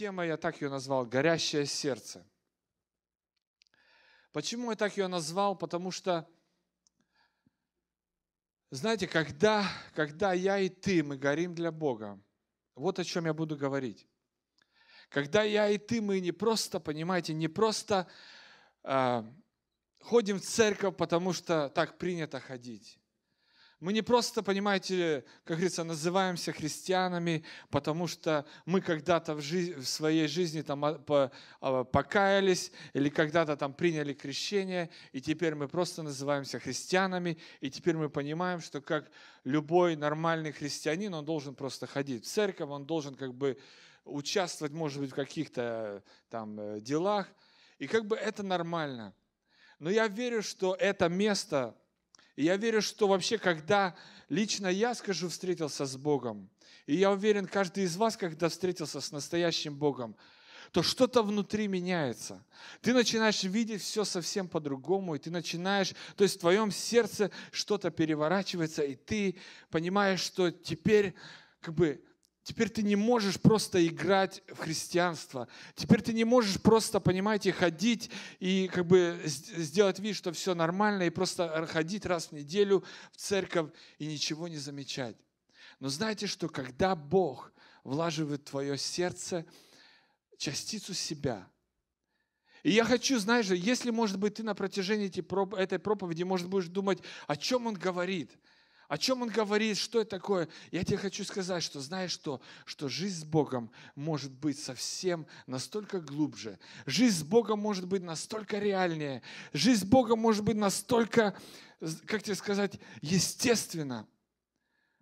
тема, я так ее назвал, «Горящее сердце». Почему я так ее назвал? Потому что, знаете, когда, когда я и ты, мы горим для Бога, вот о чем я буду говорить. Когда я и ты, мы не просто, понимаете, не просто э, ходим в церковь, потому что так принято ходить. Мы не просто, понимаете, как говорится, называемся христианами, потому что мы когда-то в, в своей жизни там а, а, покаялись или когда-то там приняли крещение, и теперь мы просто называемся христианами, и теперь мы понимаем, что как любой нормальный христианин, он должен просто ходить в церковь, он должен как бы участвовать, может быть, в каких-то э, там э, делах, и как бы это нормально. Но я верю, что это место – и я верю, что вообще, когда лично я, скажу, встретился с Богом, и я уверен, каждый из вас, когда встретился с настоящим Богом, то что-то внутри меняется. Ты начинаешь видеть все совсем по-другому, и ты начинаешь, то есть в твоем сердце что-то переворачивается, и ты понимаешь, что теперь как бы Теперь ты не можешь просто играть в христианство. Теперь ты не можешь просто, понимаете, ходить и как бы сделать вид, что все нормально, и просто ходить раз в неделю в церковь и ничего не замечать. Но знаете, что когда Бог влаживает в твое сердце частицу себя, и я хочу, знаешь, если, может быть, ты на протяжении этой проповеди, может, будешь думать, о чем он говорит – о чем он говорит, что это такое? Я тебе хочу сказать, что знаешь что? Что жизнь с Богом может быть совсем настолько глубже. Жизнь с Богом может быть настолько реальнее. Жизнь с Богом может быть настолько, как тебе сказать, естественно.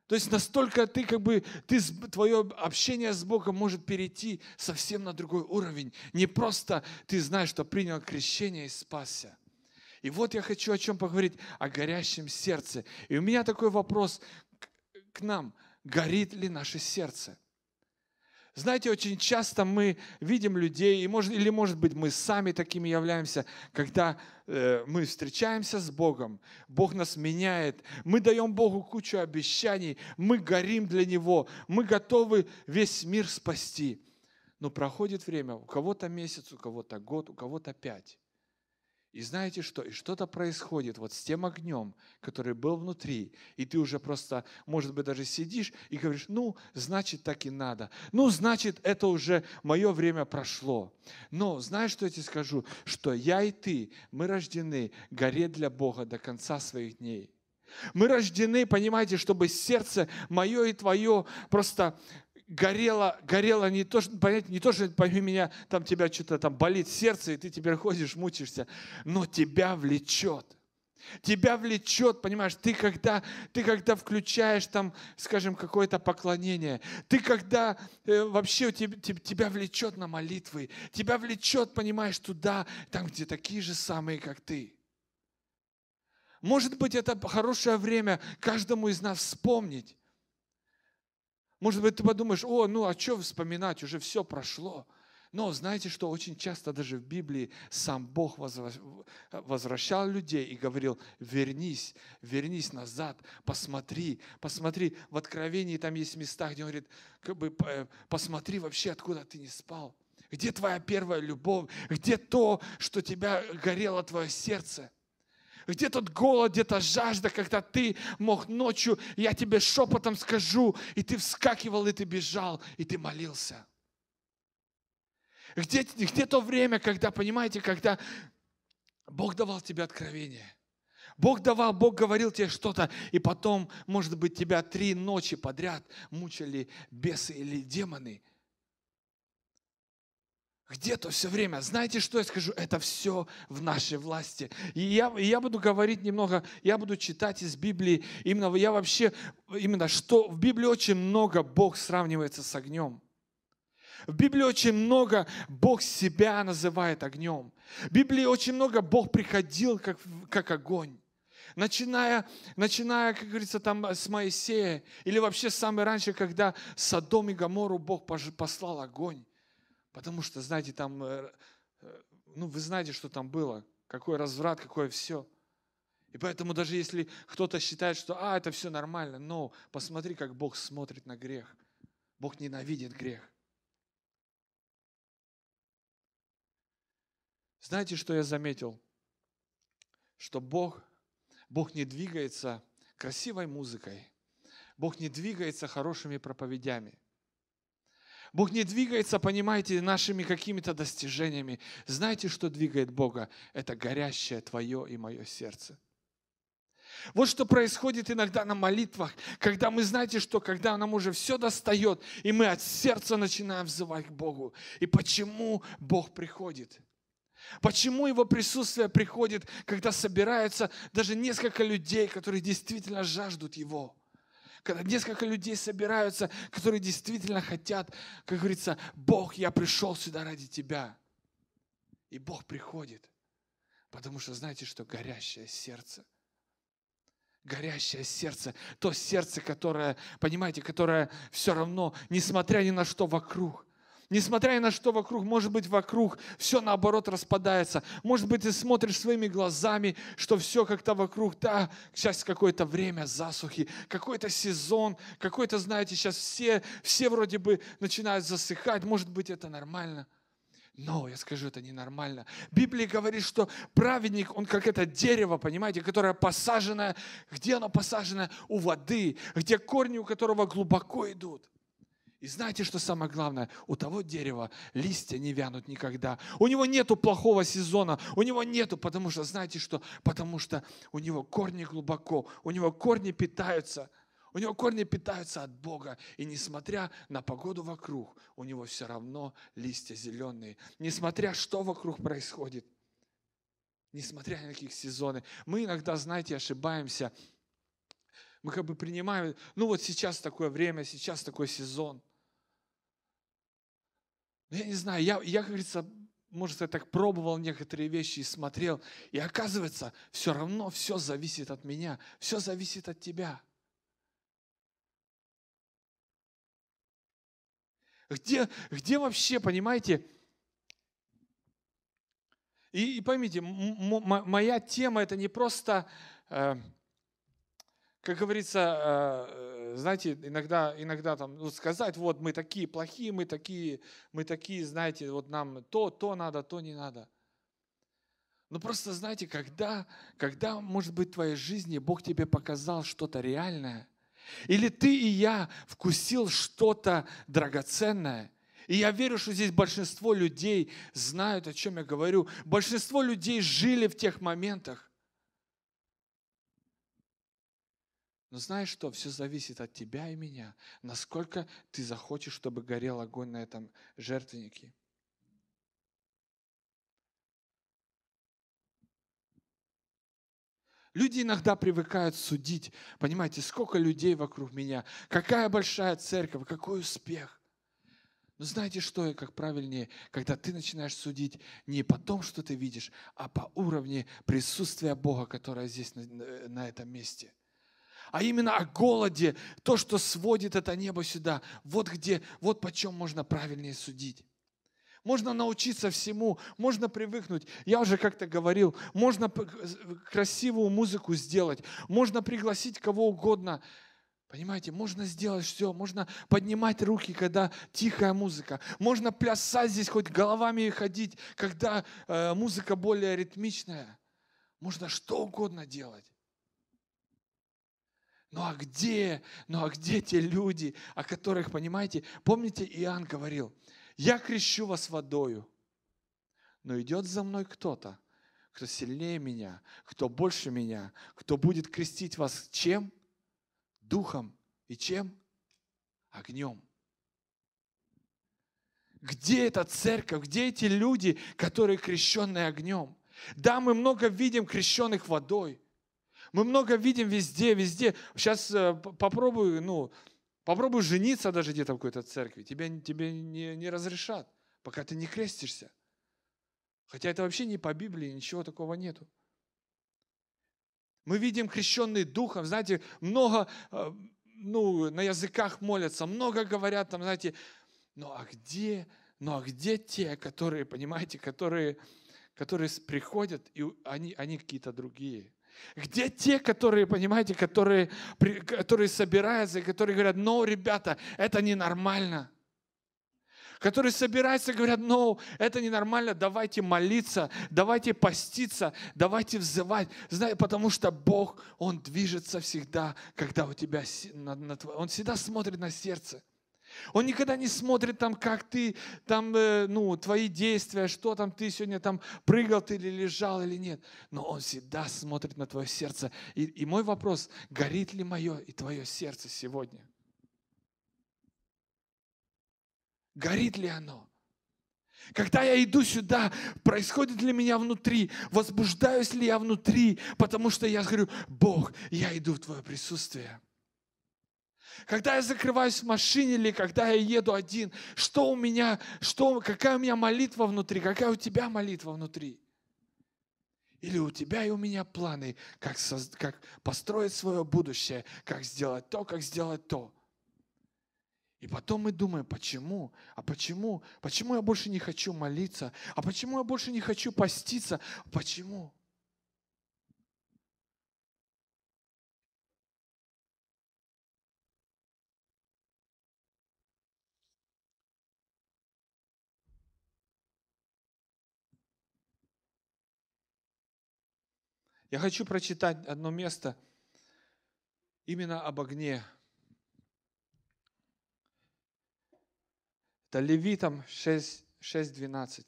То есть настолько ты как бы, ты, твое общение с Богом может перейти совсем на другой уровень. Не просто ты знаешь, что принял крещение и спасся – и вот я хочу о чем поговорить, о горящем сердце. И у меня такой вопрос к нам, горит ли наше сердце? Знаете, очень часто мы видим людей, и может, или, может быть, мы сами такими являемся, когда э, мы встречаемся с Богом, Бог нас меняет, мы даем Богу кучу обещаний, мы горим для Него, мы готовы весь мир спасти. Но проходит время, у кого-то месяц, у кого-то год, у кого-то пять. И знаете что? И что-то происходит вот с тем огнем, который был внутри. И ты уже просто, может быть, даже сидишь и говоришь, ну, значит, так и надо. Ну, значит, это уже мое время прошло. Но знаешь, что я тебе скажу? Что я и ты, мы рождены гореть для Бога до конца своих дней. Мы рождены, понимаете, чтобы сердце мое и твое просто горело, горело не то, что, понять, не то, что пойми меня, там тебя что-то там болит сердце, и ты теперь ходишь, мучишься, но тебя влечет. Тебя влечет, понимаешь, ты когда, ты когда включаешь там, скажем, какое-то поклонение, ты когда э, вообще у тебя, тебя влечет на молитвы, тебя влечет, понимаешь, туда, там, где такие же самые, как ты. Может быть, это хорошее время каждому из нас вспомнить, может быть, ты подумаешь, о, ну а что вспоминать, уже все прошло. Но знаете, что очень часто даже в Библии сам Бог возвращал людей и говорил, вернись, вернись назад, посмотри, посмотри. В Откровении там есть места, где он говорит, как бы, э, посмотри вообще, откуда ты не спал. Где твоя первая любовь? Где то, что тебя горело твое сердце? где тот голод, где то жажда, когда ты мог ночью, я тебе шепотом скажу, и ты вскакивал, и ты бежал, и ты молился. Где, где то время, когда, понимаете, когда Бог давал тебе откровение. Бог давал, Бог говорил тебе что-то, и потом, может быть, тебя три ночи подряд мучили бесы или демоны – где-то все время. Знаете, что я скажу? Это все в нашей власти. И я, я буду говорить немного, я буду читать из Библии. Именно я вообще, именно что в Библии очень много Бог сравнивается с огнем. В Библии очень много Бог себя называет огнем. В Библии очень много Бог приходил как, как огонь начиная, начиная, как говорится, там с Моисея, или вообще самый раньше, когда Содом и Гамору Бог послал огонь. Потому что, знаете, там, э, э, ну, вы знаете, что там было, какой разврат, какое все. И поэтому даже если кто-то считает, что, а, это все нормально, но посмотри, как Бог смотрит на грех. Бог ненавидит грех. Знаете, что я заметил? Что Бог, Бог не двигается красивой музыкой. Бог не двигается хорошими проповедями. Бог не двигается, понимаете, нашими какими-то достижениями. Знаете, что двигает Бога? Это горящее твое и мое сердце. Вот что происходит иногда на молитвах, когда мы знаете, что когда нам уже все достает, и мы от сердца начинаем взывать к Богу. И почему Бог приходит? Почему его присутствие приходит, когда собираются даже несколько людей, которые действительно жаждут его? когда несколько людей собираются, которые действительно хотят, как говорится, Бог, я пришел сюда ради тебя. И Бог приходит, потому что знаете, что горящее сердце – горящее сердце, то сердце, которое, понимаете, которое все равно, несмотря ни на что вокруг, Несмотря ни на что вокруг, может быть, вокруг все наоборот распадается. Может быть, ты смотришь своими глазами, что все как-то вокруг, да, сейчас какое-то время засухи, какой-то сезон, какой-то, знаете, сейчас все, все вроде бы начинают засыхать. Может быть, это нормально. Но, я скажу, это ненормально. Библия говорит, что праведник, он как это дерево, понимаете, которое посаженное, где оно посаженное? У воды, где корни у которого глубоко идут. И знаете, что самое главное? У того дерева листья не вянут никогда. У него нету плохого сезона. У него нету, потому что, знаете что? Потому что у него корни глубоко. У него корни питаются. У него корни питаются от Бога. И несмотря на погоду вокруг, у него все равно листья зеленые. Несмотря что вокруг происходит. Несмотря на какие сезоны. Мы иногда, знаете, ошибаемся. Мы как бы принимаем, ну вот сейчас такое время, сейчас такой сезон. Ну, я не знаю, я, я как говорится, может, я так пробовал некоторые вещи и смотрел, и оказывается, все равно все зависит от меня, все зависит от тебя. Где, где вообще, понимаете, и, и поймите, моя тема это не просто, э, как говорится, э, Э, знаете, иногда, иногда там ну, сказать, вот мы такие плохие, мы такие, мы такие, знаете, вот нам то, то надо, то не надо. Но ну, просто знаете, когда, когда, может быть, в твоей жизни Бог тебе показал что-то реальное, или ты и я вкусил что-то драгоценное – и я верю, что здесь большинство людей знают, о чем я говорю. Большинство людей жили в тех моментах. Но знаешь что? Все зависит от тебя и меня. Насколько ты захочешь, чтобы горел огонь на этом жертвеннике. Люди иногда привыкают судить. Понимаете, сколько людей вокруг меня, какая большая церковь, какой успех. Но знаете, что и как правильнее, когда ты начинаешь судить не по тому, что ты видишь, а по уровню присутствия Бога, которое здесь на, э, на этом месте а именно о голоде, то, что сводит это небо сюда. Вот где, вот почем можно правильнее судить. Можно научиться всему, можно привыкнуть. Я уже как-то говорил, можно красивую музыку сделать, можно пригласить кого угодно. Понимаете, можно сделать все, можно поднимать руки, когда тихая музыка, можно плясать здесь хоть головами и ходить, когда э, музыка более ритмичная. Можно что угодно делать. Ну а где, ну а где те люди, о которых, понимаете, помните, Иоанн говорил, я крещу вас водою, но идет за мной кто-то, кто сильнее меня, кто больше меня, кто будет крестить вас чем? Духом и чем? Огнем. Где эта церковь? Где эти люди, которые крещенные огнем? Да, мы много видим крещенных водой – мы много видим везде, везде. Сейчас э, попробую, ну, попробую жениться даже где-то в какой-то церкви. Тебе, тебе не, не разрешат, пока ты не крестишься. Хотя это вообще не по Библии, ничего такого нету. Мы видим крещенный духом, знаете, много э, ну, на языках молятся, много говорят там, знаете, ну а где, ну а где те, которые, понимаете, которые, которые приходят, и они, они какие-то другие. Где те, которые, понимаете, которые, которые собираются, которые говорят, ну, ребята, это ненормально. Которые собираются и говорят, ну, это ненормально, давайте молиться, давайте поститься, давайте взывать. Знаете, потому что Бог, Он движется всегда, когда у тебя, Он всегда смотрит на сердце. Он никогда не смотрит там, как ты, там, э, ну, твои действия, что там ты сегодня там прыгал ты или лежал или нет. Но он всегда смотрит на твое сердце. И, и мой вопрос, горит ли мое и твое сердце сегодня? Горит ли оно? Когда я иду сюда, происходит ли меня внутри, возбуждаюсь ли я внутри, потому что я говорю, Бог, я иду в Твое присутствие. Когда я закрываюсь в машине или когда я еду один, что у меня, что, какая у меня молитва внутри, какая у тебя молитва внутри? Или у тебя и у меня планы, как, соз, как построить свое будущее, как сделать то, как сделать то. И потом мы думаем, почему? А почему? Почему я больше не хочу молиться? А почему я больше не хочу поститься? Почему? Я хочу прочитать одно место именно об огне. Это Левитам 6, 6.12.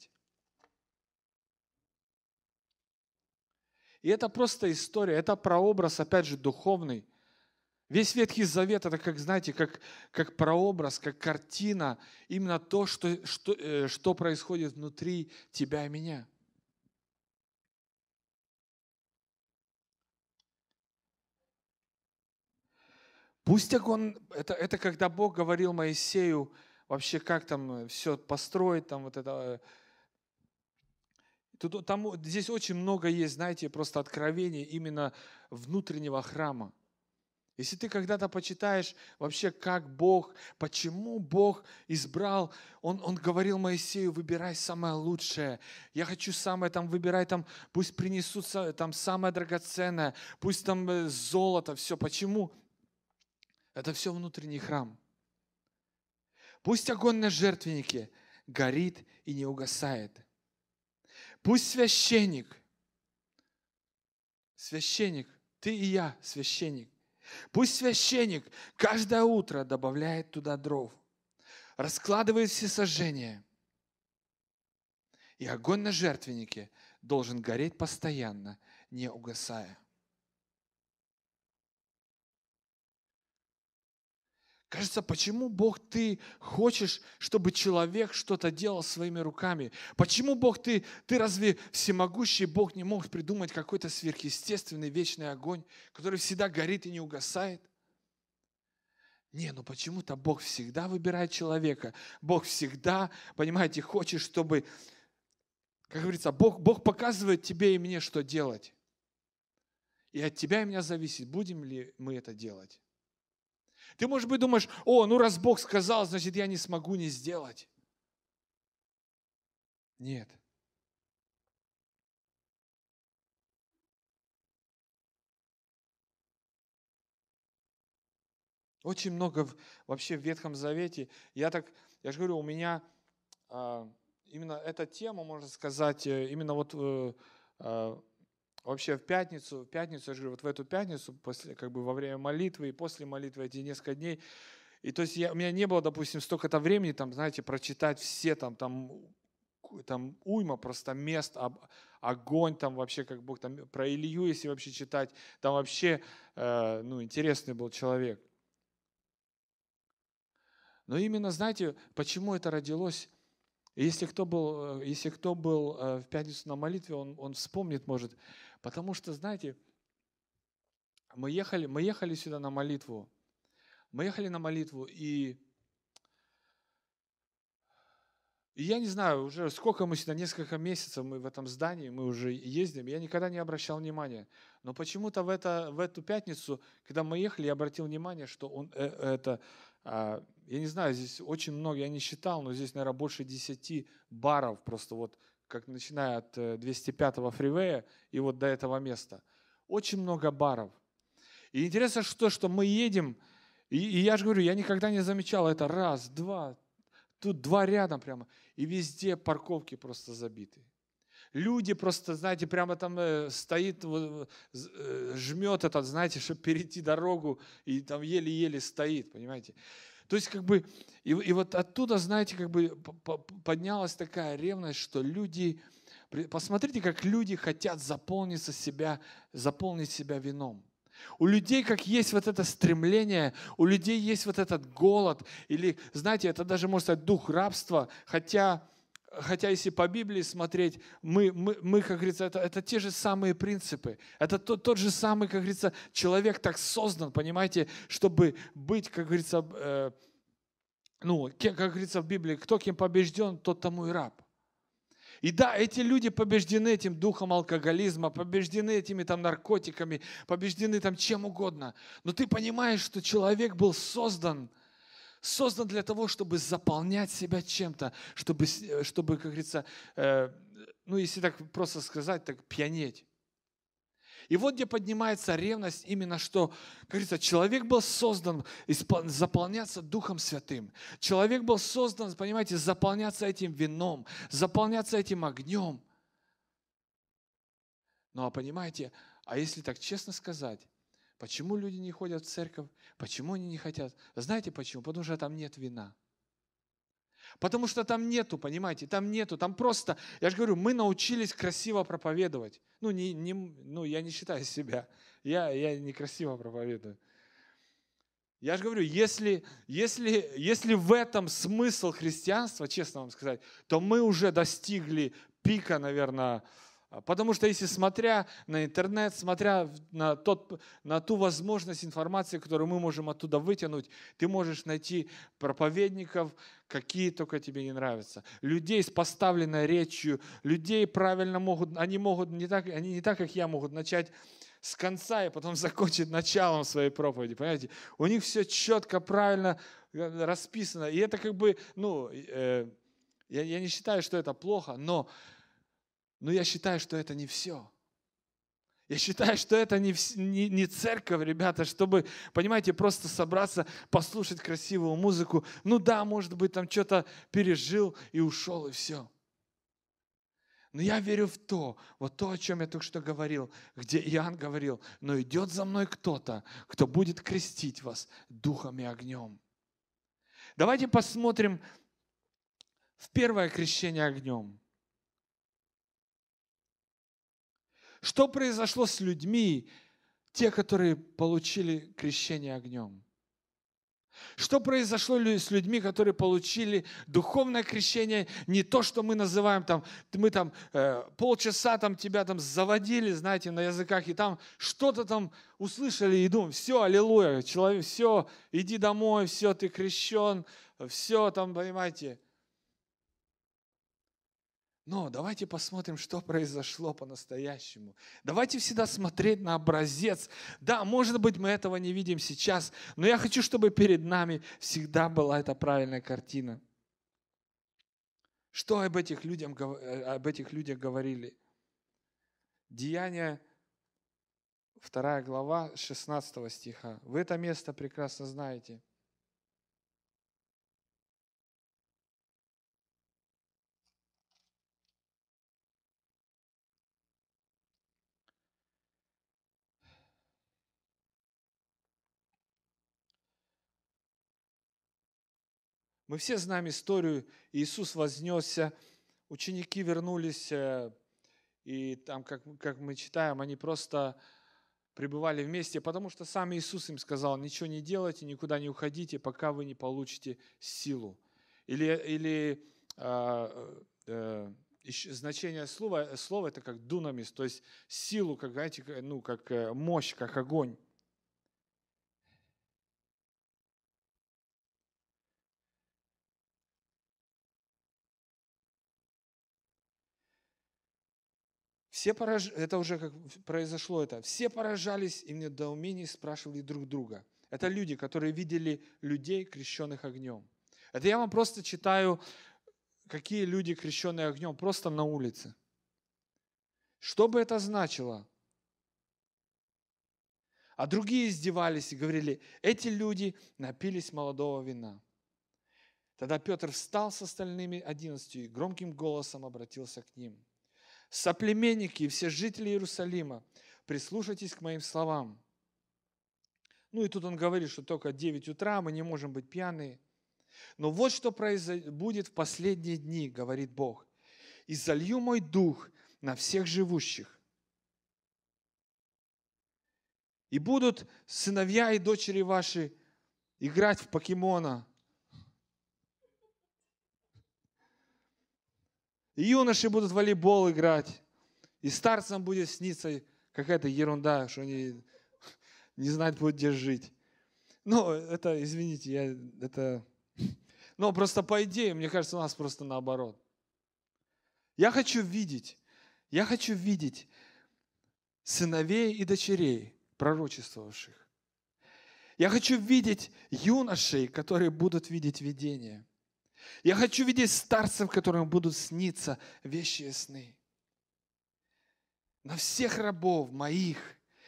И это просто история, это прообраз, опять же, духовный. Весь Ветхий Завет – это, как, знаете, как, как прообраз, как картина, именно то, что, что, э, что происходит внутри тебя и меня. Пусть он, это, это когда Бог говорил Моисею, вообще как там э, все построить, там вот это. Э. Тут, там, здесь очень много есть, знаете, просто откровений именно внутреннего храма. Если ты когда-то почитаешь вообще, как Бог, почему Бог избрал, он, он говорил Моисею, выбирай самое лучшее, я хочу самое, там, выбирай, там, пусть принесут там самое драгоценное, пусть там э, золото, все, почему? Это все внутренний храм. Пусть огонь на жертвеннике горит и не угасает. Пусть священник, священник, ты и я, священник, пусть священник каждое утро добавляет туда дров, раскладывает все сожжения. И огонь на жертвеннике должен гореть постоянно, не угасая. Кажется, почему Бог ты хочешь, чтобы человек что-то делал своими руками? Почему Бог ты, ты разве всемогущий Бог не мог придумать какой-то сверхъестественный вечный огонь, который всегда горит и не угасает? Не, ну почему-то Бог всегда выбирает человека. Бог всегда, понимаете, хочет, чтобы, как говорится, Бог, Бог показывает тебе и мне, что делать. И от тебя и меня зависит, будем ли мы это делать. Ты, может быть, думаешь, о, ну раз Бог сказал, значит, я не смогу не сделать. Нет. Очень много вообще в Ветхом Завете. Я так, я же говорю, у меня а, именно эта тема, можно сказать, э, именно вот э, а, вообще в пятницу, в пятницу, я же говорю, вот в эту пятницу, после, как бы во время молитвы и после молитвы эти несколько дней, и то есть я, у меня не было, допустим, столько-то времени, там, знаете, прочитать все там, там, там уйма просто мест, об, огонь там вообще, как Бог там, про Илью, если вообще читать, там вообще, э, ну, интересный был человек. Но именно, знаете, почему это родилось? Если кто был, э, если кто был э, в пятницу на молитве, он, он вспомнит, может, Потому что, знаете, мы ехали, мы ехали сюда на молитву. Мы ехали на молитву, и, и я не знаю, уже сколько мы сюда, несколько месяцев мы в этом здании, мы уже ездим, я никогда не обращал внимания. Но почему-то в, это, в эту пятницу, когда мы ехали, я обратил внимание, что он э, это, а, я не знаю, здесь очень много, я не считал, но здесь, наверное, больше десяти баров просто вот как начиная от 205-го э, фривея и вот до этого места. Очень много баров. И интересно, что, что мы едем, и, и я же говорю, я никогда не замечал это. Раз, два, тут два рядом прямо. И везде парковки просто забиты. Люди просто, знаете, прямо там э, стоит, э, жмет этот, знаете, чтобы перейти дорогу, и там еле-еле стоит, понимаете. То есть, как бы, и, и вот оттуда, знаете, как бы поднялась такая ревность, что люди, посмотрите, как люди хотят заполниться себя, заполнить себя вином. У людей как есть вот это стремление, у людей есть вот этот голод, или, знаете, это даже, может сказать, дух рабства, хотя Хотя если по Библии смотреть, мы, мы, мы как говорится, это, это те же самые принципы. Это тот, тот же самый, как говорится, человек так создан, понимаете, чтобы быть, как говорится, э, ну, как говорится в Библии, кто кем побежден, тот тому и раб. И да, эти люди побеждены этим духом алкоголизма, побеждены этими там наркотиками, побеждены там чем угодно. Но ты понимаешь, что человек был создан – создан для того, чтобы заполнять себя чем-то, чтобы, э, чтобы как говорится, э, ну, если так просто сказать, так пьянеть. И вот где поднимается ревность именно, что, как говорится, человек был создан заполняться Духом Святым. Человек был создан, понимаете, заполняться этим вином, заполняться этим огнем. Ну а понимаете, а если так честно сказать, Почему люди не ходят в церковь? Почему они не хотят? Знаете почему? Потому что там нет вина. Потому что там нету, понимаете, там нету, там просто, я же говорю, мы научились красиво проповедовать. Ну, не, не, ну я не считаю себя, я, я некрасиво проповедую. Я же говорю, если, если, если в этом смысл христианства, честно вам сказать, то мы уже достигли пика, наверное, а, потому что если смотря на интернет, смотря на, тот, на ту возможность информации, которую мы можем оттуда вытянуть, ты можешь найти проповедников, какие только тебе не нравятся. Людей с поставленной речью, людей правильно могут, они могут не так, они не так, как я, могут начать с конца и потом закончить началом своей проповеди. Понимаете? У них все четко, правильно э, расписано. И это как бы, ну, э, я, я не считаю, что это плохо, но но я считаю, что это не все. Я считаю, что это не, не, не церковь, ребята, чтобы, понимаете, просто собраться, послушать красивую музыку. Ну да, может быть, там что-то пережил и ушел, и все. Но я верю в то, вот то, о чем я только что говорил, где Иоанн говорил, но идет за мной кто-то, кто будет крестить вас духом и огнем. Давайте посмотрим в первое крещение огнем. Что произошло с людьми, те, которые получили крещение огнем? Что произошло с людьми, которые получили духовное крещение, не то, что мы называем там, мы там э, полчаса там тебя там заводили, знаете, на языках, и там что-то там услышали и думаем, все, аллилуйя, человек, все, иди домой, все, ты крещен, все там, понимаете, но давайте посмотрим, что произошло по-настоящему. Давайте всегда смотреть на образец. Да, может быть, мы этого не видим сейчас, но я хочу, чтобы перед нами всегда была эта правильная картина. Что об этих, людям, э, об этих людях говорили? Деяния 2 глава 16 стиха. Вы это место прекрасно знаете – Мы все знаем историю. Иисус вознесся, ученики вернулись, э, и там, как, как мы читаем, они просто пребывали вместе, потому что сам Иисус им сказал, ничего не делайте, никуда не уходите, пока вы не получите силу. Или, или э, э, значение слова, слово это как дунамис, то есть силу, как, знаете, ну, как э, мощь, как огонь. Все пораж... Это уже как произошло это. Все поражались и в недоумении спрашивали друг друга. Это люди, которые видели людей, крещенных огнем. Это я вам просто читаю, какие люди, крещенные огнем, просто на улице. Что бы это значило? А другие издевались и говорили, эти люди напились молодого вина. Тогда Петр встал с остальными одиннадцатью и громким голосом обратился к ним – соплеменники и все жители Иерусалима, прислушайтесь к моим словам. Ну и тут он говорит, что только 9 утра, мы не можем быть пьяные. Но вот что будет в последние дни, говорит Бог. «И залью мой дух на всех живущих, и будут сыновья и дочери ваши играть в покемона, И юноши будут в волейбол играть. И старцам будет сниться какая-то ерунда, что они не знают будут, где жить. Ну, это, извините, я, это... Но ну, просто по идее, мне кажется, у нас просто наоборот. Я хочу видеть, я хочу видеть сыновей и дочерей, пророчествовавших. Я хочу видеть юношей, которые будут видеть видение. Я хочу видеть старцев, которым будут сниться вещи и сны. На всех рабов моих,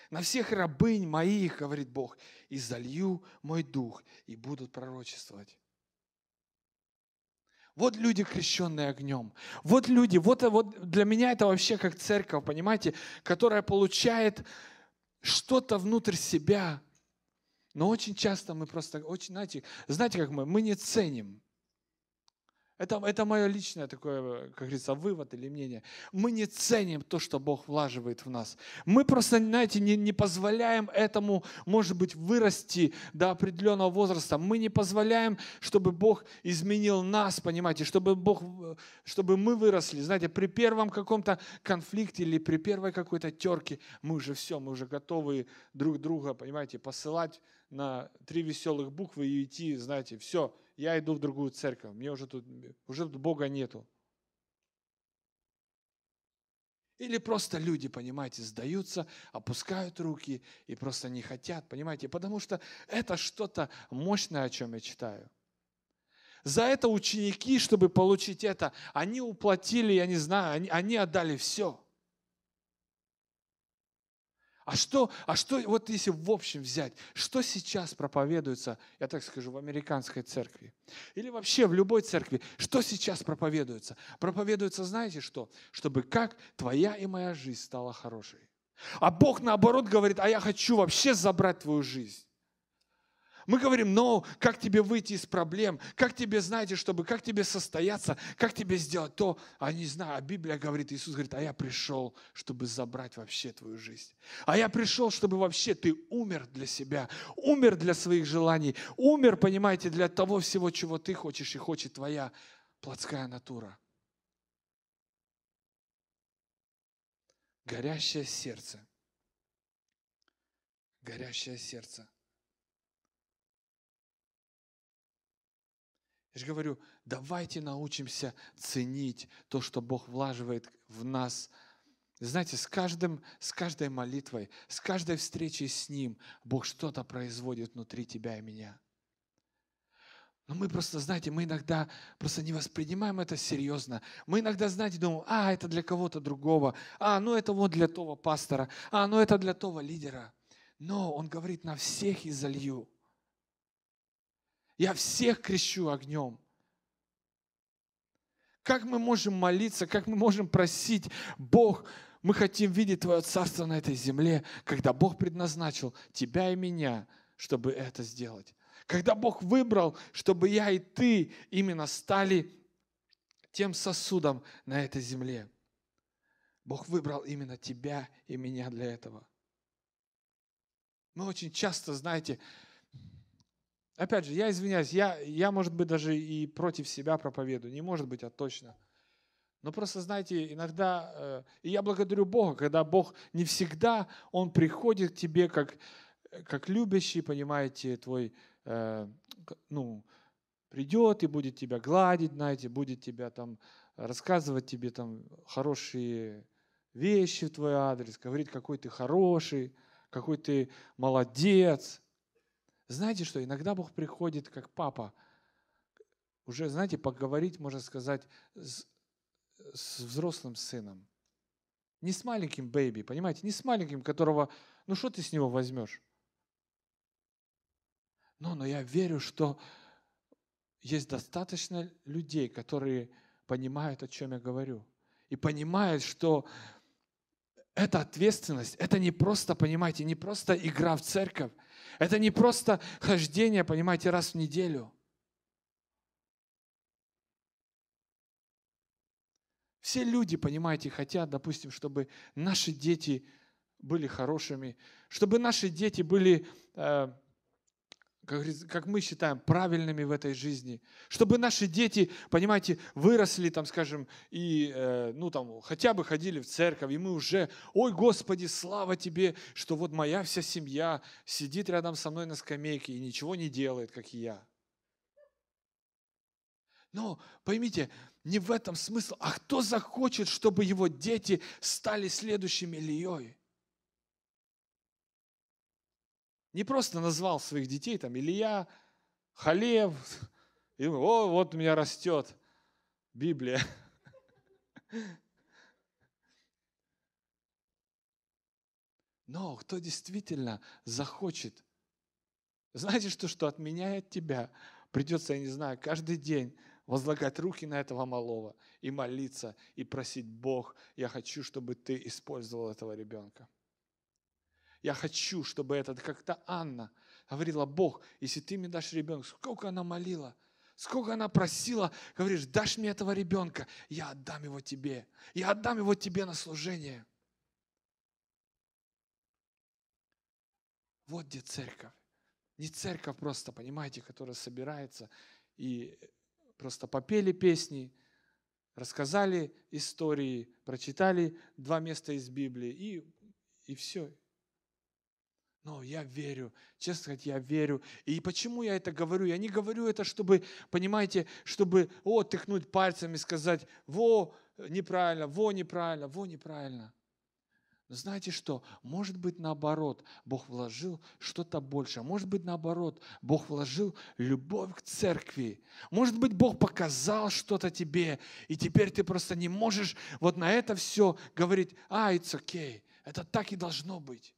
на всех рабынь моих, говорит Бог, и залью мой дух, и будут пророчествовать. Вот люди, крещенные огнем. Вот люди, вот, вот для меня это вообще как церковь, понимаете, которая получает что-то внутрь себя. Но очень часто мы просто, очень, знаете, знаете, как мы, мы не ценим. Это, это мое личное такое, как говорится, вывод или мнение. Мы не ценим то, что Бог влаживает в нас. Мы просто, знаете, не, не позволяем этому, может быть, вырасти до определенного возраста. Мы не позволяем, чтобы Бог изменил нас, понимаете, чтобы, Бог, чтобы мы выросли. Знаете, при первом каком-то конфликте или при первой какой-то терке мы уже все, мы уже готовы друг друга, понимаете, посылать на три веселых буквы и идти, знаете, все – я иду в другую церковь, мне уже тут, уже тут Бога нету. Или просто люди, понимаете, сдаются, опускают руки и просто не хотят, понимаете, потому что это что-то мощное, о чем я читаю. За это ученики, чтобы получить это, они уплатили, я не знаю, они, они отдали все – а что, а что, вот если в общем взять, что сейчас проповедуется, я так скажу, в американской церкви? Или вообще в любой церкви, что сейчас проповедуется? Проповедуется, знаете что? Чтобы как твоя и моя жизнь стала хорошей. А Бог наоборот говорит, а я хочу вообще забрать твою жизнь. Мы говорим, но как тебе выйти из проблем, как тебе, знаете, чтобы, как тебе состояться, как тебе сделать то, а не знаю, а Библия говорит, Иисус говорит, а я пришел, чтобы забрать вообще твою жизнь, а я пришел, чтобы вообще ты умер для себя, умер для своих желаний, умер, понимаете, для того всего, чего ты хочешь и хочет твоя плотская натура. Горящее сердце. Горящее сердце – Я же говорю, давайте научимся ценить то, что Бог влаживает в нас. Знаете, с, каждым, с каждой молитвой, с каждой встречей с Ним Бог что-то производит внутри тебя и меня. Но мы просто, знаете, мы иногда просто не воспринимаем это серьезно. Мы иногда, знаете, думаем, а, это для кого-то другого, а, ну это вот для того пастора, а, ну это для того лидера. Но Он говорит, на всех изолью. Я всех крещу огнем. Как мы можем молиться, как мы можем просить, Бог, мы хотим видеть Твое Царство на этой земле, когда Бог предназначил тебя и меня, чтобы это сделать. Когда Бог выбрал, чтобы я и ты именно стали тем сосудом на этой земле. Бог выбрал именно тебя и меня для этого. Мы очень часто, знаете, Опять же, я извиняюсь, я, я, может быть, даже и против себя проповедую, не может быть, а точно. Но просто, знаете, иногда, э, и я благодарю Бога, когда Бог не всегда, Он приходит к тебе как, как любящий, понимаете, твой, э, ну, придет и будет тебя гладить, знаете, будет тебя там рассказывать тебе там хорошие вещи в твой адрес, говорить, какой ты хороший, какой ты молодец, знаете что, иногда Бог приходит, как папа, уже, знаете, поговорить, можно сказать, с, с взрослым сыном. Не с маленьким бэйби, понимаете, не с маленьким, которого, ну что ты с него возьмешь? Но, но я верю, что есть достаточно людей, которые понимают, о чем я говорю. И понимают, что это ответственность, это не просто, понимаете, не просто игра в церковь, это не просто хождение, понимаете, раз в неделю. Все люди, понимаете, хотят, допустим, чтобы наши дети были хорошими, чтобы наши дети были э, как, мы считаем, правильными в этой жизни. Чтобы наши дети, понимаете, выросли, там, скажем, и, э, ну, там, хотя бы ходили в церковь, и мы уже, ой, Господи, слава Тебе, что вот моя вся семья сидит рядом со мной на скамейке и ничего не делает, как и я. Но поймите, не в этом смысл. А кто захочет, чтобы его дети стали следующими Ильей? Не просто назвал своих детей, там, Илья, Халев, и, о, вот у меня растет Библия. Но кто действительно захочет, знаете что, что от меня от тебя придется, я не знаю, каждый день возлагать руки на этого малого и молиться, и просить Бог, я хочу, чтобы ты использовал этого ребенка. Я хочу, чтобы этот как-то Анна говорила, Бог, если ты мне дашь ребенка, сколько она молила, сколько она просила, говоришь, дашь мне этого ребенка, я отдам его тебе, я отдам его тебе на служение. Вот где церковь. Не церковь просто, понимаете, которая собирается и просто попели песни, рассказали истории, прочитали два места из Библии и, и все. Но я верю. Честно сказать, я верю. И почему я это говорю? Я не говорю это, чтобы, понимаете, чтобы, о, тыкнуть пальцем и сказать, во, неправильно, во, неправильно, во, неправильно. Но знаете что? Может быть, наоборот, Бог вложил что-то большее. Может быть, наоборот, Бог вложил любовь к церкви. Может быть, Бог показал что-то тебе, и теперь ты просто не можешь вот на это все говорить, а, it's okay, это так и должно быть.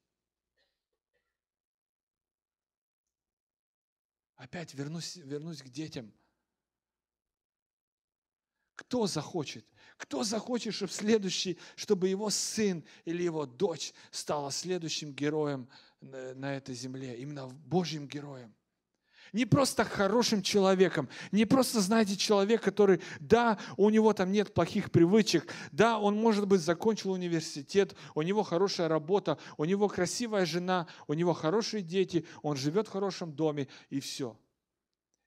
Опять вернусь, вернусь к детям. Кто захочет? Кто захочет, чтобы следующий, чтобы его сын или его дочь стала следующим героем э, на этой земле, именно Божьим героем? Не просто хорошим человеком, не просто, знаете, человек, который, да, у него там нет плохих привычек, да, он, может быть, закончил университет, у него хорошая работа, у него красивая жена, у него хорошие дети, он живет в хорошем доме и все.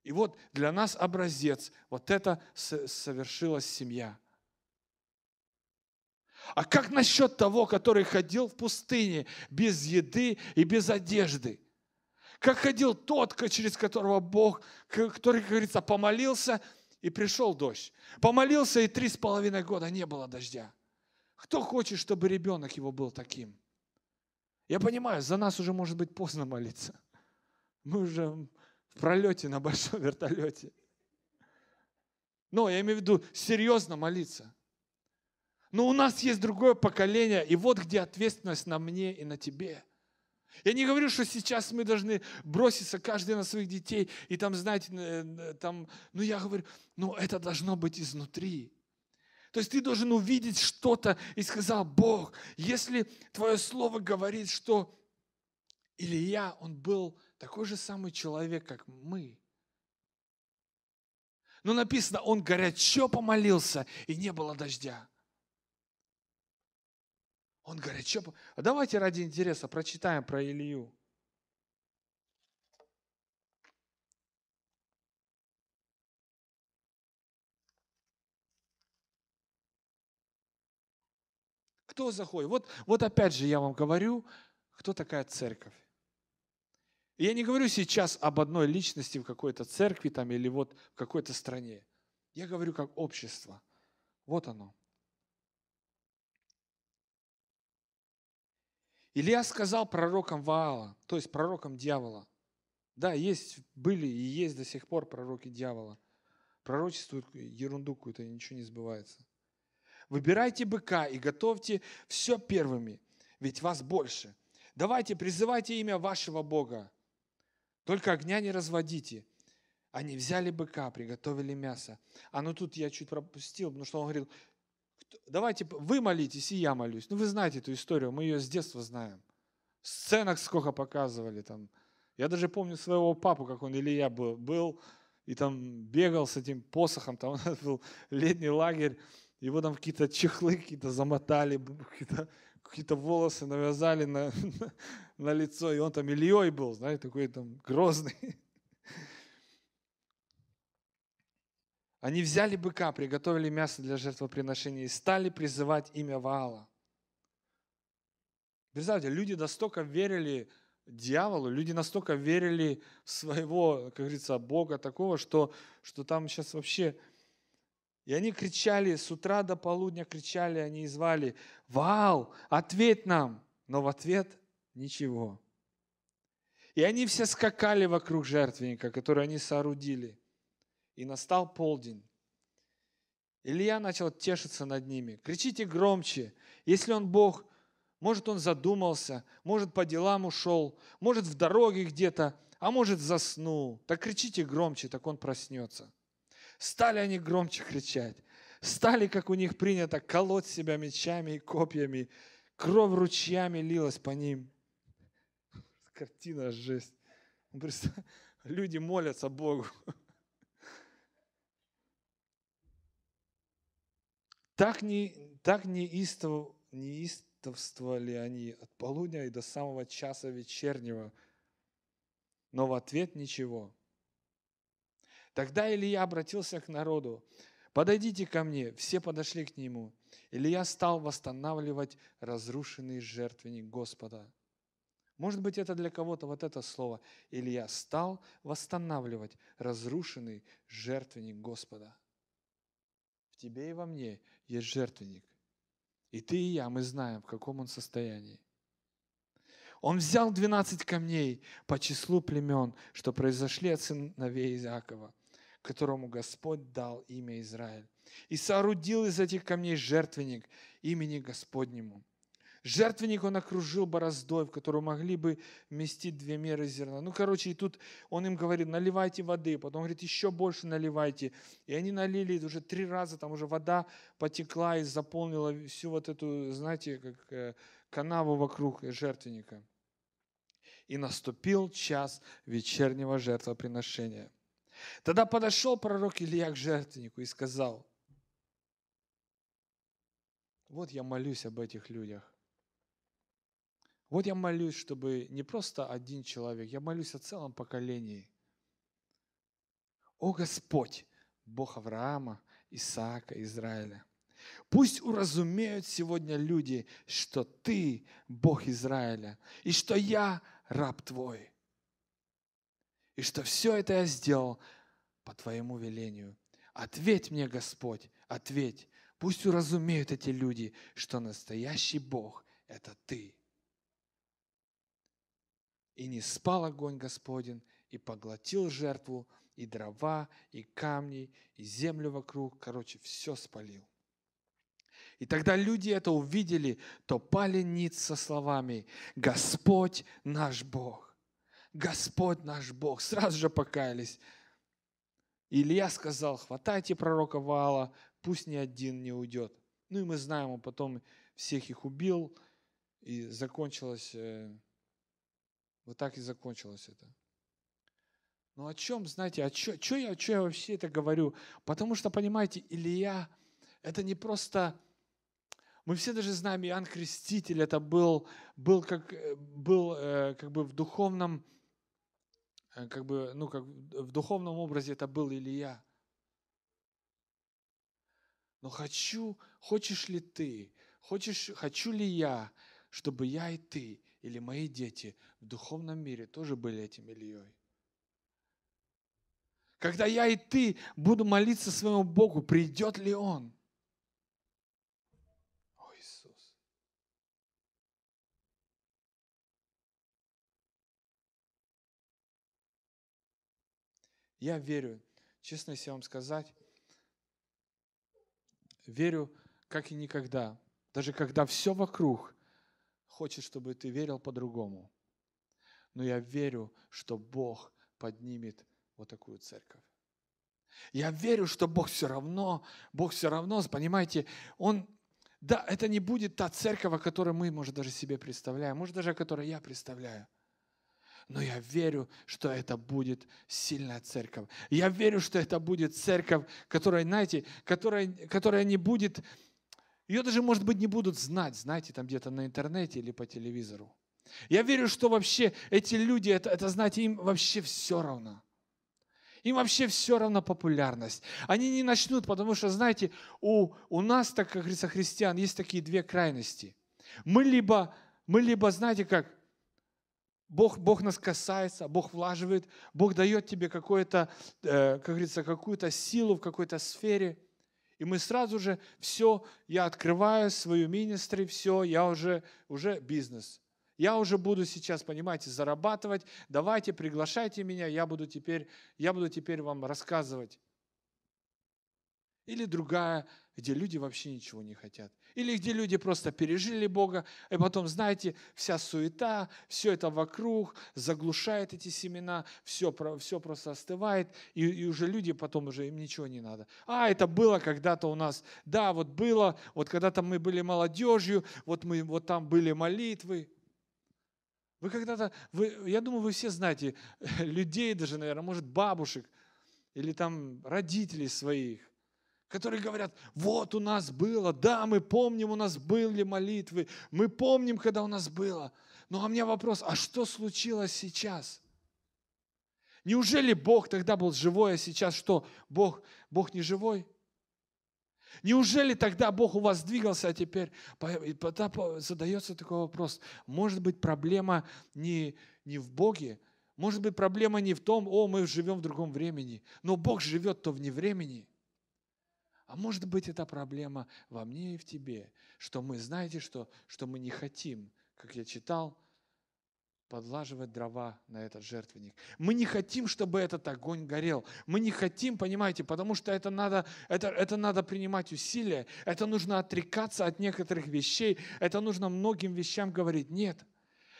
И вот для нас образец, вот это совершилась семья – а как насчет того, который ходил в пустыне без еды и без одежды? как ходил тот, через которого Бог, который, как говорится, помолился, и пришел дождь. Помолился, и три с половиной года не было дождя. Кто хочет, чтобы ребенок его был таким? Я понимаю, за нас уже может быть поздно молиться. Мы уже в пролете на большом вертолете. Но я имею в виду серьезно молиться. Но у нас есть другое поколение, и вот где ответственность на мне и на тебе. Я не говорю, что сейчас мы должны броситься каждый на своих детей и там, знаете, э, там, ну я говорю, ну это должно быть изнутри. То есть ты должен увидеть что-то и сказал, Бог, если твое слово говорит, что Илья, он был такой же самый человек, как мы. Но написано, он горячо помолился, и не было дождя. Он говорит, что... А давайте ради интереса прочитаем про Илью. Кто заходит? Вот, вот опять же я вам говорю, кто такая церковь. я не говорю сейчас об одной личности в какой-то церкви там, или вот в какой-то стране. Я говорю как общество. Вот оно. Илья сказал пророкам Ваала, то есть пророкам дьявола. Да, есть, были и есть до сих пор пророки дьявола. Пророчествуют ерунду какую-то, ничего не сбывается. Выбирайте быка и готовьте все первыми, ведь вас больше. Давайте, призывайте имя вашего Бога. Только огня не разводите. Они взяли быка, приготовили мясо. А ну тут я чуть пропустил, потому что он говорил, давайте вы молитесь, и я молюсь. Ну, вы знаете эту историю, мы ее с детства знаем. В сценах сколько показывали там. Я даже помню своего папу, как он Илья был, был и там бегал с этим посохом, там у нас был летний лагерь, его там какие-то чехлы какие-то замотали, какие-то какие волосы навязали на, на, на лицо, и он там Ильей был, знаете, такой там грозный. Они взяли быка, приготовили мясо для жертвоприношения и стали призывать имя Ваала. Представьте, люди настолько верили дьяволу, люди настолько верили в своего, как говорится, Бога такого, что, что там сейчас вообще... И они кричали, с утра до полудня кричали, они и звали, «Ваал, ответь нам!» Но в ответ ничего. И они все скакали вокруг жертвенника, который они соорудили – и настал полдень. Илья начал тешиться над ними. Кричите громче. Если он Бог, может, он задумался, может, по делам ушел, может, в дороге где-то, а может, заснул. Так кричите громче, так он проснется. Стали они громче кричать. Стали, как у них принято, колоть себя мечами и копьями. Кровь ручьями лилась по ним. Картина жесть. Люди молятся Богу. Так, не, так неистов, неистовствовали они от полудня и до самого часа вечернего, но в ответ ничего. Тогда Илья обратился к народу, «Подойдите ко мне». Все подошли к нему. Илья стал восстанавливать разрушенный жертвенник Господа. Может быть, это для кого-то вот это слово. Илья стал восстанавливать разрушенный жертвенник Господа. В тебе и во мне есть жертвенник. И ты и я, мы знаем, в каком он состоянии. Он взял 12 камней по числу племен, что произошли от сыновей Иакова, которому Господь дал имя Израиль, и соорудил из этих камней жертвенник имени Господнему – Жертвенник он окружил бороздой, в которую могли бы вместить две меры зерна. Ну, короче, и тут он им говорит, наливайте воды, потом говорит, еще больше наливайте. И они налили уже три раза, там уже вода потекла и заполнила всю вот эту, знаете, как э, канаву вокруг жертвенника. И наступил час вечернего жертвоприношения. Тогда подошел пророк Илья к жертвеннику и сказал, вот я молюсь об этих людях. Вот я молюсь, чтобы не просто один человек, я молюсь о целом поколении. О Господь, Бог Авраама, Исаака, Израиля. Пусть уразумеют сегодня люди, что ты Бог Израиля, и что я раб твой, и что все это я сделал по твоему велению. Ответь мне, Господь, ответь. Пусть уразумеют эти люди, что настоящий Бог – это ты. И не спал огонь Господень, и поглотил жертву, и дрова, и камни, и землю вокруг. Короче, все спалил. И тогда люди это увидели, то пали ниц со словами «Господь наш Бог! Господь наш Бог!» Сразу же покаялись. Илья сказал, хватайте пророка Вала, пусть ни один не уйдет. Ну и мы знаем, он потом всех их убил, и закончилось э, вот так и закончилось это. Но ну, о чем, знаете, о чем, чё я, чё я вообще это говорю? Потому что, понимаете, Илья, это не просто... Мы все даже знаем, Иоанн Креститель, это был, был, как, э, был э, как бы в духовном, э, как бы, ну, как в духовном образе это был Илья. Но хочу, хочешь ли ты, хочешь, хочу ли я, чтобы я и ты или мои дети в духовном мире тоже были этим Ильей. Когда я и ты буду молиться своему Богу, придет ли Он? О, Иисус. Я верю, честно если вам сказать, верю, как и никогда, даже когда все вокруг хочет, чтобы ты верил по-другому. Но я верю, что Бог поднимет вот такую церковь. Я верю, что Бог все равно, Бог все равно, понимаете, Он, да, это не будет та церковь, о которой мы, может, даже себе представляем, может, даже о которой я представляю. Но я верю, что это будет сильная церковь. Я верю, что это будет церковь, которая, знаете, которая, которая не будет, ее даже, может быть, не будут знать, знаете, там где-то на интернете или по телевизору. Я верю, что вообще эти люди, это, это знаете, им вообще все равно. Им вообще все равно популярность. Они не начнут, потому что, знаете, у, у нас, так как говорится, христиан, есть такие две крайности. Мы либо, мы либо знаете как, Бог, Бог нас касается, Бог влаживает, Бог дает тебе какое-то, э, как говорится, какую-то силу в какой-то сфере – и мы сразу же, все, я открываю свою министри, все, я уже, уже бизнес. Я уже буду сейчас, понимаете, зарабатывать. Давайте, приглашайте меня, я буду теперь, я буду теперь вам рассказывать. Или другая, где люди вообще ничего не хотят. Или где люди просто пережили Бога, и потом, знаете, вся суета, все это вокруг заглушает эти семена, все, все просто остывает, и, и уже люди потом уже им ничего не надо. А, это было когда-то у нас. Да, вот было, вот когда-то мы были молодежью, вот мы вот там были молитвы. Вы когда-то, вы, я думаю, вы все знаете людей даже, наверное, может, бабушек, или там родителей своих, которые говорят, вот у нас было, да, мы помним, у нас были молитвы, мы помним, когда у нас было. Но у меня вопрос, а что случилось сейчас? Неужели Бог тогда был живой, а сейчас что? Бог, Бог не живой? Неужели тогда Бог у вас двигался, а теперь задается такой вопрос. Может быть, проблема не, не в Боге, может быть, проблема не в том, о, мы живем в другом времени, но Бог живет то вне времени. А может быть, эта проблема во мне и в тебе, что мы, знаете, что, что мы не хотим, как я читал, подлаживать дрова на этот жертвенник. Мы не хотим, чтобы этот огонь горел. Мы не хотим, понимаете, потому что это надо, это, это надо принимать усилия, это нужно отрекаться от некоторых вещей, это нужно многим вещам говорить «нет».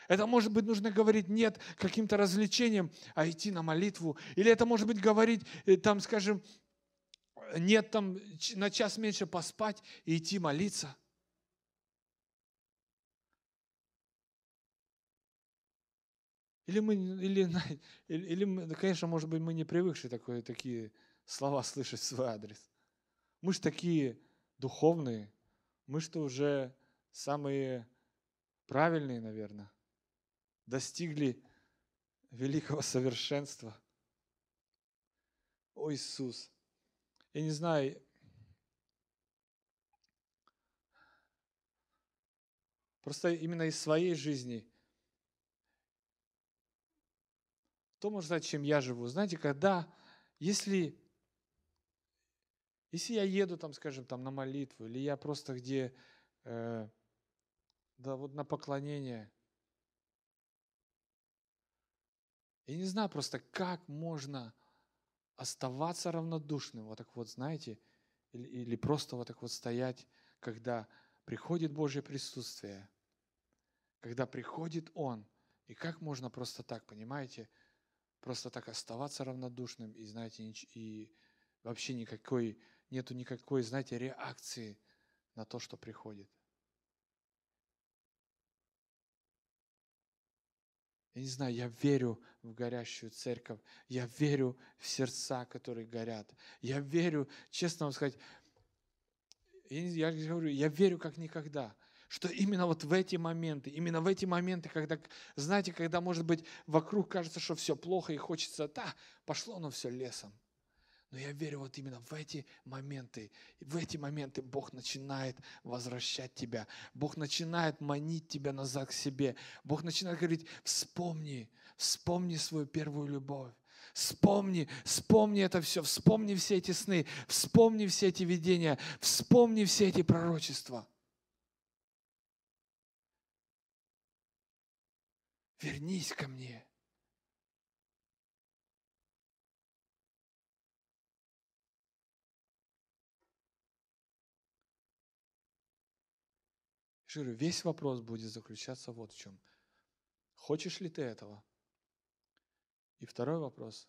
Это, может быть, нужно говорить «нет» каким-то развлечениям, а идти на молитву. Или это, может быть, говорить, э, там, скажем, нет там на час меньше поспать и идти молиться. Или мы, или, или, или конечно, может быть, мы не привыкшие такое, такие слова слышать в свой адрес. Мы же такие духовные, мы что уже самые правильные, наверное, достигли великого совершенства. О Иисус, я не знаю, просто именно из своей жизни, кто может знать, чем я живу. Знаете, когда, если, если я еду, там, скажем, там, на молитву, или я просто где, э, да, вот на поклонение – я не знаю просто, как можно оставаться равнодушным, вот так вот, знаете, или, или просто вот так вот стоять, когда приходит Божье присутствие, когда приходит Он, и как можно просто так, понимаете, просто так оставаться равнодушным и, знаете, и вообще никакой, нету никакой, знаете, реакции на то, что приходит. Я не знаю, я верю в горящую церковь, я верю в сердца, которые горят. Я верю, честно вам сказать, я, я говорю, я верю как никогда, что именно вот в эти моменты, именно в эти моменты, когда, знаете, когда, может быть, вокруг кажется, что все плохо и хочется, да, пошло оно все лесом. Но я верю вот именно в эти моменты. В эти моменты Бог начинает возвращать тебя. Бог начинает манить тебя назад к себе. Бог начинает говорить, вспомни, вспомни свою первую любовь. Вспомни, вспомни это все, вспомни все эти сны, вспомни все эти видения, вспомни все эти пророчества. Вернись ко мне. Жиру, весь вопрос будет заключаться вот в чем. Хочешь ли ты этого? И второй вопрос,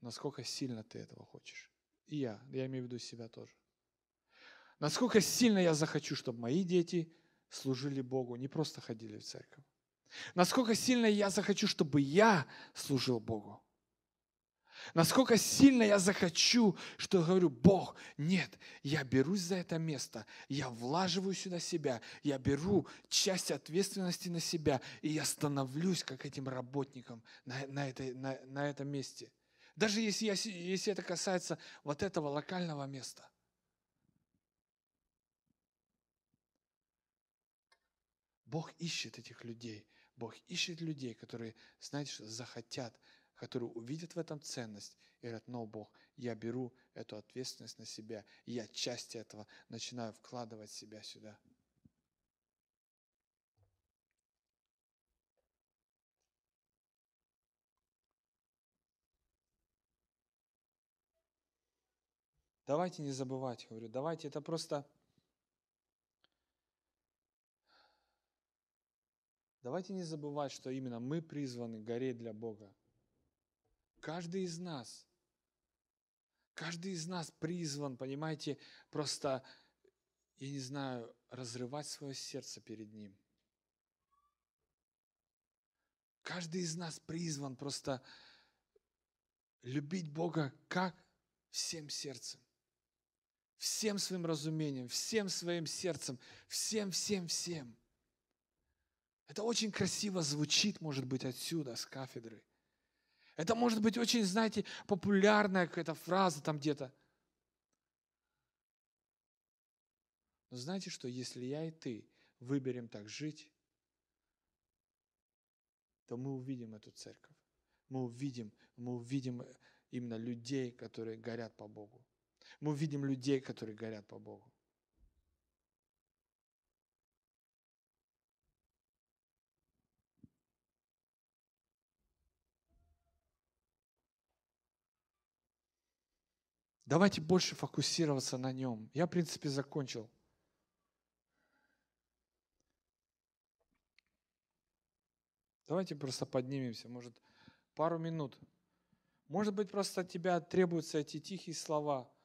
насколько сильно ты этого хочешь? И я, я имею в виду себя тоже. Насколько сильно я захочу, чтобы мои дети служили Богу, не просто ходили в церковь. Насколько сильно я захочу, чтобы я служил Богу. Насколько сильно я захочу, что говорю, Бог, нет, я берусь за это место, я влаживаю сюда себя, я беру часть ответственности на себя, и я становлюсь как этим работником на, на, этой, на, на этом месте. Даже если, я, если это касается вот этого локального места. Бог ищет этих людей. Бог ищет людей, которые, знаете, что захотят которые увидят в этом ценность и говорят, но Бог, я беру эту ответственность на себя, я часть этого начинаю вкладывать себя сюда. Давайте не забывать, говорю, давайте, это просто... Давайте не забывать, что именно мы призваны гореть для Бога. Каждый из нас, каждый из нас призван, понимаете, просто, я не знаю, разрывать свое сердце перед Ним. Каждый из нас призван просто любить Бога как всем сердцем, всем своим разумением, всем своим сердцем, всем, всем, всем. Это очень красиво звучит, может быть, отсюда, с кафедры. Это может быть очень, знаете, популярная какая-то фраза там где-то. Но знаете что, если я и ты выберем так жить, то мы увидим эту церковь. Мы увидим, мы увидим э, именно людей, которые горят по Богу. Мы увидим людей, которые горят по Богу. Давайте больше фокусироваться на нем. Я, в принципе, закончил. Давайте просто поднимемся, может, пару минут. Может быть, просто от тебя требуются эти тихие слова –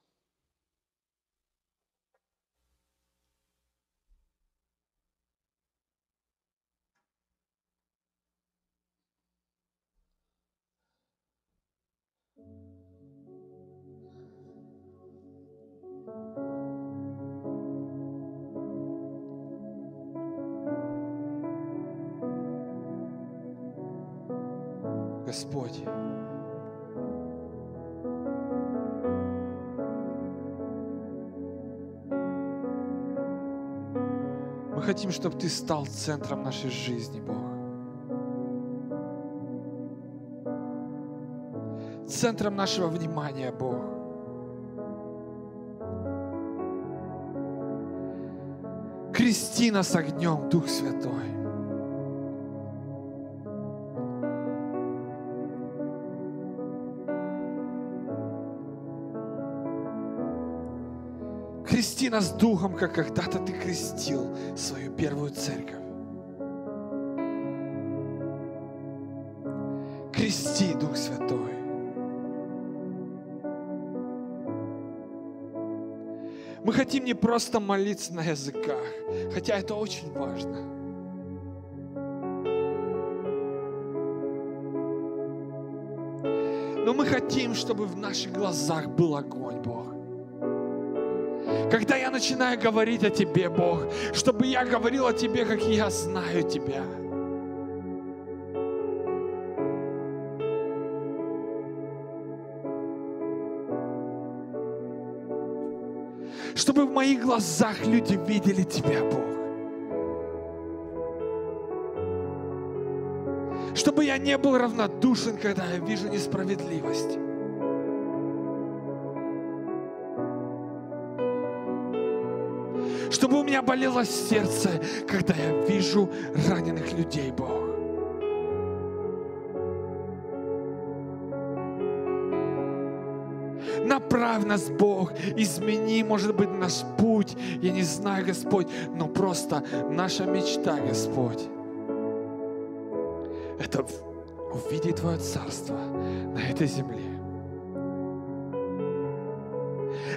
Мы хотим, чтобы Ты стал центром нашей жизни, Бог. Центром нашего внимания, Бог. Крести нас огнем, Дух Святой. крести нас Духом, как когда-то Ты крестил свою первую церковь. Крести, Дух Святой. Мы хотим не просто молиться на языках, хотя это очень важно. Но мы хотим, чтобы в наших глазах был огонь, Бог. Когда я начинаю говорить о Тебе, Бог, чтобы я говорил о Тебе, как я знаю Тебя. Чтобы в моих глазах люди видели Тебя, Бог. чтобы я не был равнодушен, когда я вижу несправедливость. чтобы у меня болело сердце, когда я вижу раненых людей, Бог. Направь нас, Бог, измени, может быть, наш путь. Я не знаю, Господь, но просто наша мечта, Господь, это увидеть Твое Царство на этой земле.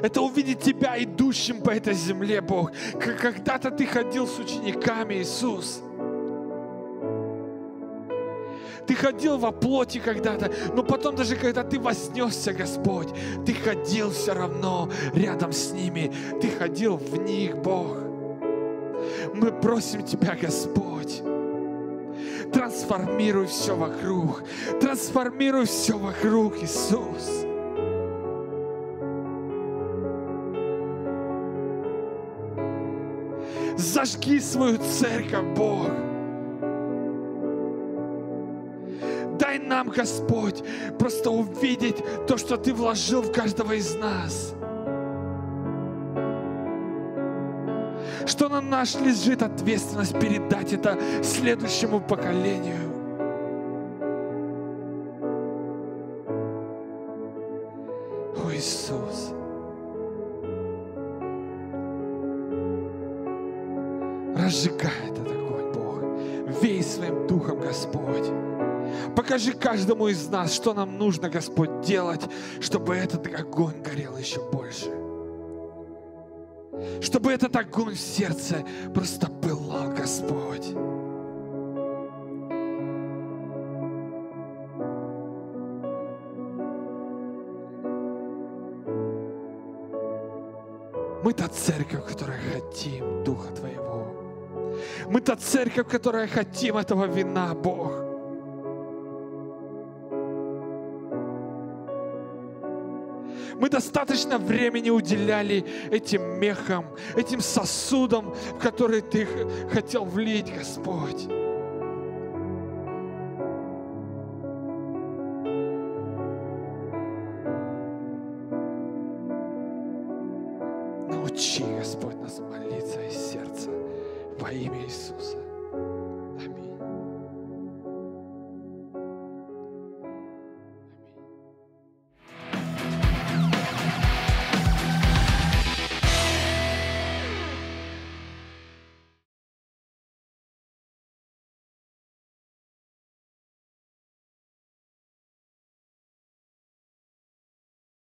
Это увидеть Тебя и идущим по этой земле, Бог. Когда-то Ты ходил с учениками, Иисус. Ты ходил во плоти когда-то, но потом даже когда ты вознесся, Господь, ты ходил все равно рядом с ними, ты ходил в них, Бог. Мы просим Тебя, Господь, трансформируй все вокруг, трансформируй все вокруг, Иисус. Зажги свою церковь, Бог. Дай нам, Господь, просто увидеть то, что Ты вложил в каждого из нас. Что на нас лежит ответственность передать это следующему поколению. О, Иисус. разжигай этот огонь, Бог. Вей своим духом, Господь. Покажи каждому из нас, что нам нужно, Господь, делать, чтобы этот огонь горел еще больше. Чтобы этот огонь в сердце просто пылал, Господь. Мы та церковь, которая хотим Духа Твоего. Мы та церковь, которая хотим этого вина, Бог. Мы достаточно времени уделяли этим мехам, этим сосудам, в которые Ты хотел влить, Господь.